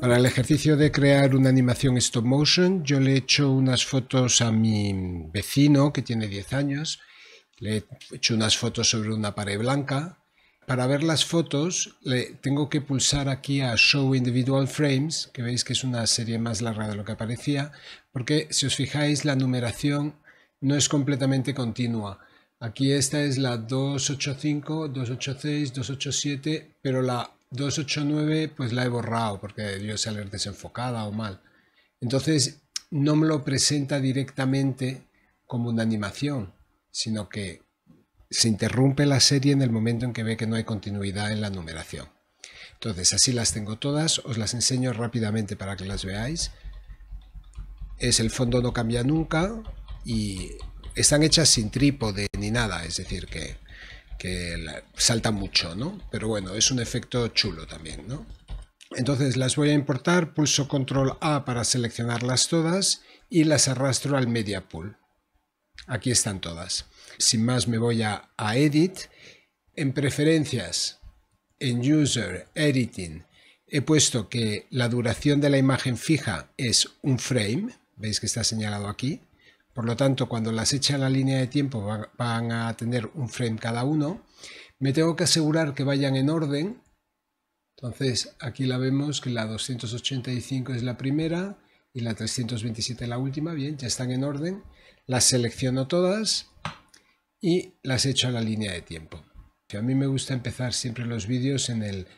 Para el ejercicio de crear una animación stop motion, yo le he hecho unas fotos a mi vecino que tiene 10 años, le he hecho unas fotos sobre una pared blanca. Para ver las fotos, le tengo que pulsar aquí a Show Individual Frames, que veis que es una serie más larga de lo que aparecía. porque si os fijáis la numeración no es completamente continua. Aquí esta es la 285, 286, 287, pero la 289 pues la he borrado porque debió salir desenfocada o mal. Entonces no me lo presenta directamente como una animación, sino que se interrumpe la serie en el momento en que ve que no hay continuidad en la numeración. Entonces así las tengo todas, os las enseño rápidamente para que las veáis. Es el fondo no cambia nunca, y están hechas sin trípode ni nada, es decir, que, que salta mucho, ¿no? Pero bueno, es un efecto chulo también, ¿no? Entonces las voy a importar, pulso control A para seleccionarlas todas y las arrastro al media pool. Aquí están todas. Sin más me voy a Edit, en preferencias, en User, Editing, he puesto que la duración de la imagen fija es un frame, veis que está señalado aquí, por lo tanto, cuando las echo a la línea de tiempo van, a tener un frame cada uno. Me tengo que asegurar que vayan en orden. Entonces aquí la vemos que la 285 es la primera y la 327 la última. Bien, ya están en orden. Las selecciono todas y las echo a la línea de tiempo. A mí me gusta empezar siempre los vídeos en el,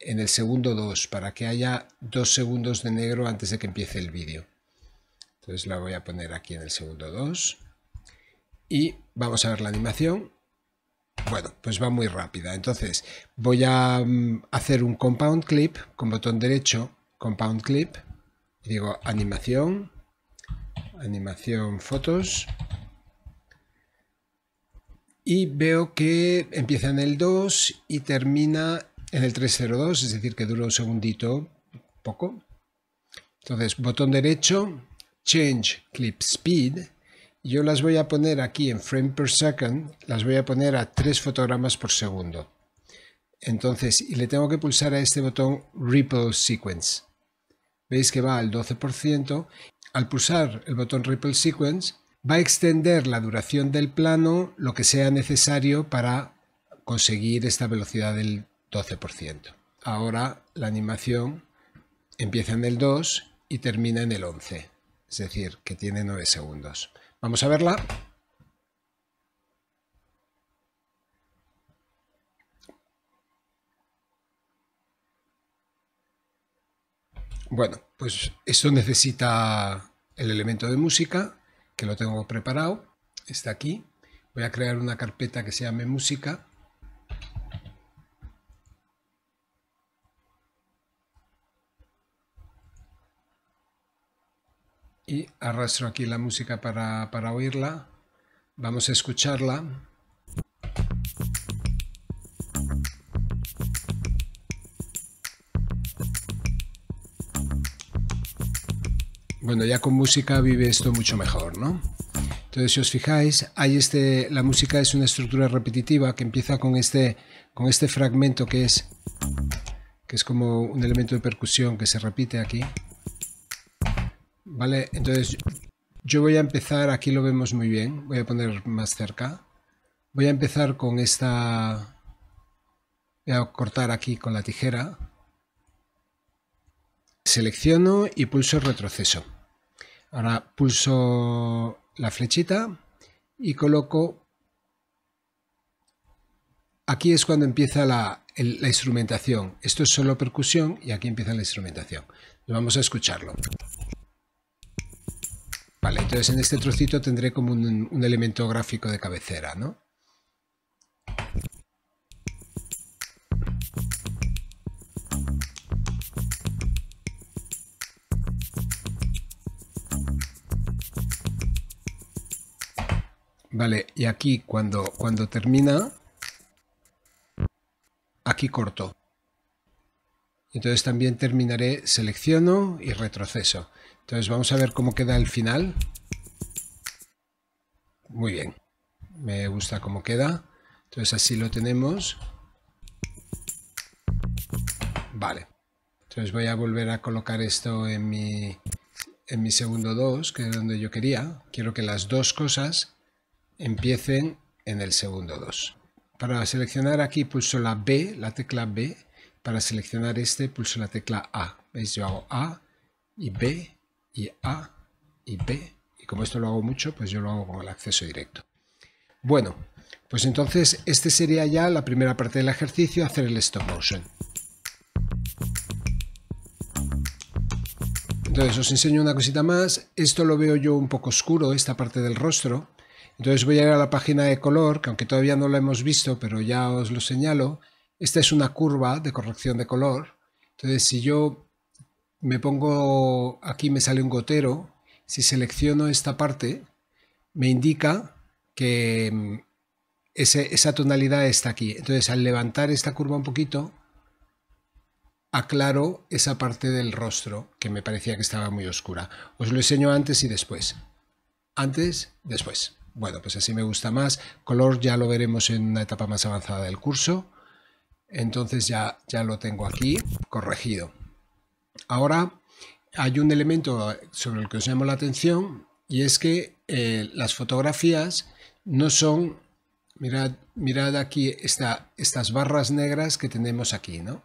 en el segundo 2 para que haya dos segundos de negro antes de que empiece el vídeo. Entonces la voy a poner aquí en el segundo 2. Y vamos a ver la animación. Bueno, pues va muy rápida. Entonces voy a mm, hacer un compound clip con botón derecho, compound clip. digo animación, animación fotos. Y veo que empieza en el 2 y termina en el 302, es decir, que dura un segundito, poco. Entonces, botón derecho, change clip speed, yo las voy a poner aquí en frame per second, las voy a poner a 3 fotogramas por segundo. Entonces, y le tengo que pulsar a este botón Ripple Sequence. Veis que va al 12%. Al pulsar el botón Ripple Sequence, va a extender la duración del plano lo que sea necesario para conseguir esta velocidad del 12%. Ahora la animación empieza en el 2 y termina en el 11 es decir, que tiene 9 segundos. Vamos a verla. Bueno, pues esto necesita el elemento de música, que lo tengo preparado, está aquí. Voy a crear una carpeta que se llame música y arrastro aquí la música para, oírla. Vamos a escucharla. Bueno, ya con música vive esto mucho mejor, ¿no? Entonces, si os fijáis, hay este, la música es una estructura repetitiva que empieza con este, con este fragmento que es, que es como un elemento de percusión que se repite aquí. Vale, entonces yo voy a empezar, aquí lo vemos muy bien, voy a poner más cerca. Voy a empezar con esta, voy a cortar aquí con la tijera. Selecciono y pulso retroceso. Ahora pulso la flechita y coloco... Aquí es cuando empieza la, la instrumentación. Esto es solo percusión y aquí empieza la instrumentación. Vamos a escucharlo. Vale, entonces en este trocito tendré como un, elemento gráfico de cabecera, ¿no? Vale, y aquí cuando, cuando termina, aquí corto. Entonces también terminaré selecciono y retroceso. Entonces vamos a ver cómo queda el final. Muy bien. Me gusta cómo queda. Entonces así lo tenemos. Vale. Entonces voy a volver a colocar esto en mi, en mi segundo 2, que es donde yo quería. Quiero que las dos cosas empiecen en el segundo 2. Para seleccionar aquí pulso la B, la tecla B, para seleccionar este pulso la tecla A. ¿Veis? Yo hago A y B y A y B. Y como esto lo hago mucho, pues yo lo hago con el acceso directo. Bueno, pues entonces este sería ya la primera parte del ejercicio, hacer el stop motion. Entonces os enseño una cosita más. Esto lo veo yo un poco oscuro, esta parte del rostro. Entonces voy a ir a la página de color, que aunque todavía no la hemos visto, pero ya os lo señalo. Esta es una curva de corrección de color. Entonces, si yo me pongo, aquí me sale un gotero, si selecciono esta parte, me indica que mm, esa tonalidad está aquí. Entonces, al levantar esta curva un poquito, aclaro esa parte del rostro que me parecía que estaba muy oscura. Os lo enseño antes y después. Antes, después. Bueno, pues así me gusta más. Color ya lo veremos en una etapa más avanzada del curso. Entonces ya, ya lo tengo aquí corregido. Ahora hay un elemento sobre el que os llamo la atención y es que eh, las fotografías no son, mirad, mirad aquí está estas barras negras que tenemos aquí, ¿no?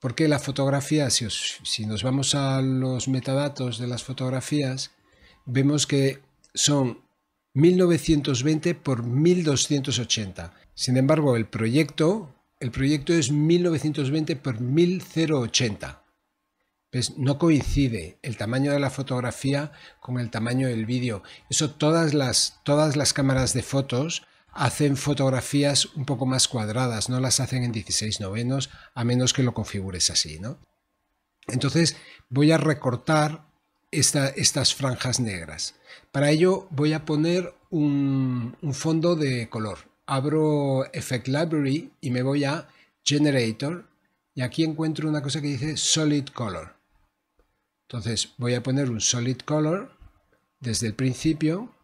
Porque la fotografía, si, si nos vamos a los metadatos de las fotografías, vemos que son 1920 por 1280. Sin embargo, el proyecto el proyecto es 1920 por 1080. Pues no coincide el tamaño de la fotografía con el tamaño del vídeo. Eso todas las, todas las cámaras de fotos hacen fotografías un poco más cuadradas, no las hacen en 16 novenos, a menos que lo configures así, ¿no? Entonces voy a recortar esta, estas franjas negras. Para ello voy a poner un fondo de color abro Effect Library y me voy a Generator y aquí encuentro una cosa que dice Solid Color. Entonces voy a poner un Solid Color desde el principio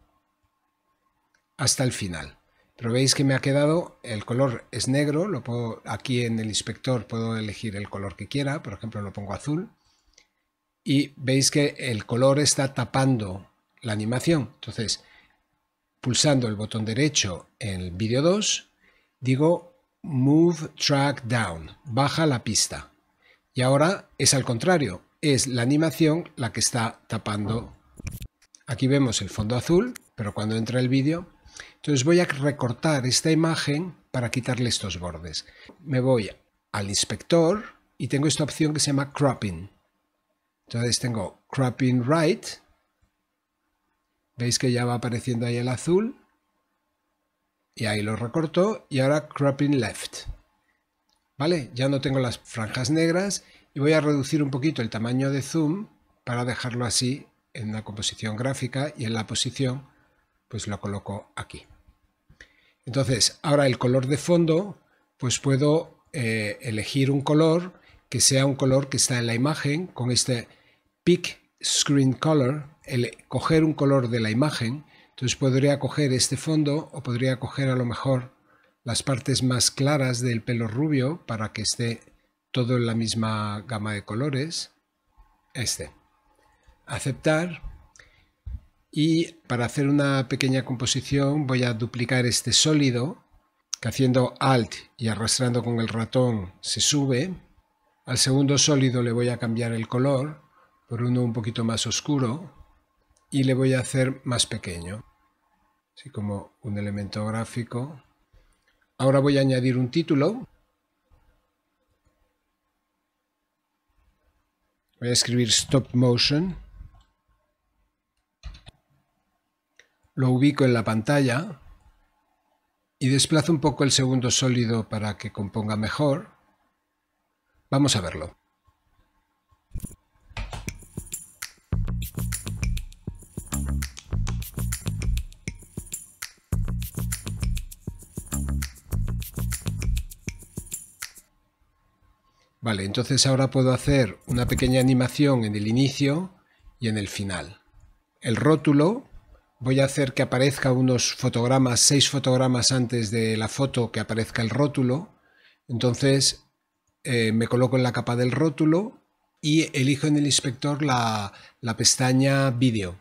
hasta el final. Pero veis que me ha quedado, el color es negro, lo puedo, aquí en el inspector puedo elegir el color que quiera, por ejemplo lo pongo azul, y veis que el color está tapando la animación. Entonces, pulsando el botón derecho en el vídeo 2, digo Move Track Down, baja la pista. Y ahora es al contrario, es la animación la que está tapando. Aquí vemos el fondo azul, pero cuando entra el vídeo. Entonces voy a recortar esta imagen para quitarle estos bordes. Me voy al inspector y tengo esta opción que se llama cropping. Entonces tengo cropping right Veis que ya va apareciendo ahí el azul. Y ahí lo recortó. Y ahora cropping left. ¿Vale? Ya no tengo las franjas negras. Y voy a reducir un poquito el tamaño de zoom para dejarlo así en la composición gráfica y en la posición pues lo coloco aquí. Entonces, ahora el color de fondo, pues puedo eh, elegir un color que sea un color que está en la imagen con este Pick Screen Color, el coger un color de la imagen, entonces podría coger este fondo o podría coger a lo mejor las partes más claras del pelo rubio para que esté todo en la misma gama de colores. Este. Aceptar. Y para hacer una pequeña composición voy a duplicar este sólido que haciendo Alt y arrastrando con el ratón se sube. Al segundo sólido le voy a cambiar el color por uno un poquito más oscuro y le voy a hacer más pequeño, así como un elemento gráfico. Ahora voy a añadir un título. Voy a escribir stop motion. Lo ubico en la pantalla y desplazo un poco el segundo sólido para que componga mejor. Vamos a verlo. Vale, entonces ahora puedo hacer una pequeña animación en el inicio y en el final. El rótulo, voy a hacer que aparezca unos fotogramas, seis fotogramas antes de la foto que aparezca el rótulo. Entonces eh, me coloco en la capa del rótulo y elijo en el inspector la, la pestaña vídeo.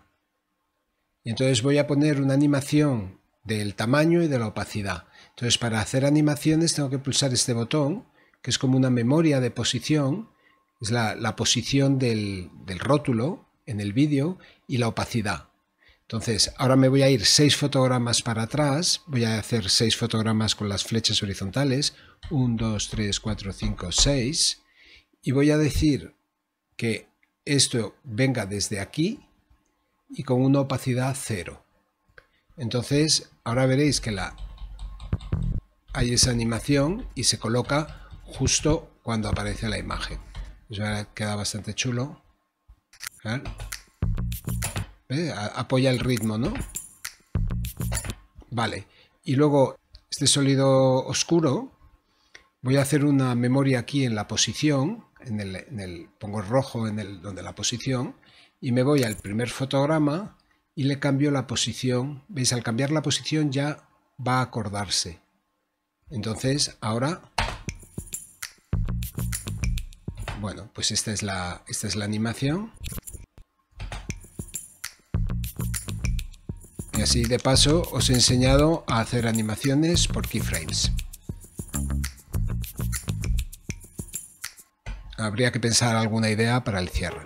Y entonces voy a poner una animación del tamaño y de la opacidad. Entonces para hacer animaciones tengo que pulsar este botón que es como una memoria de posición, es la, la posición del, del, rótulo en el vídeo y la opacidad. Entonces, ahora me voy a ir 6 fotogramas para atrás, voy a hacer 6 fotogramas con las flechas horizontales, 1, 2, 3, 4, 5, 6, y voy a decir que esto venga desde aquí y con una opacidad 0. Entonces, ahora veréis que la, hay esa animación y se coloca justo cuando aparece la imagen. queda bastante chulo. ¿Eh? ¿Eh? Apoya el ritmo, ¿no? Vale. Y luego, este sólido oscuro, voy a hacer una memoria aquí en la posición, en el, pongo rojo en el, donde la posición, y me voy al primer fotograma y le cambio la posición. ¿Veis? Al cambiar la posición ya va a acordarse. Entonces, ahora Bueno, pues esta es la, esta es la animación. Y así de paso os he enseñado a hacer animaciones por keyframes. Habría que pensar alguna idea para el cierre.